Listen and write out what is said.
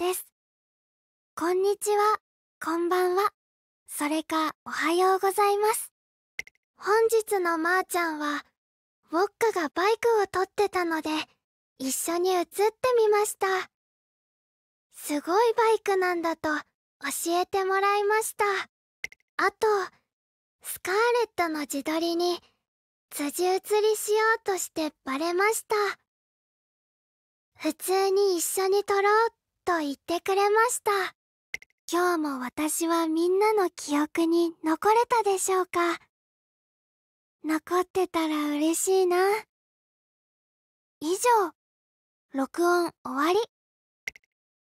ですこんにちはこんばんはそれかおはようございます本日のまーちゃんはウォッカがバイクを取ってたので一緒に写ってみましたすごいバイクなんだと教えてもらいましたあとスカーレットの自撮りに辻写りしようとしてバレました普通に一緒に撮ろうと言ってくれました今日も私はみんなの記憶に残れたでしょうか残ってたら嬉しいな以上録音終わり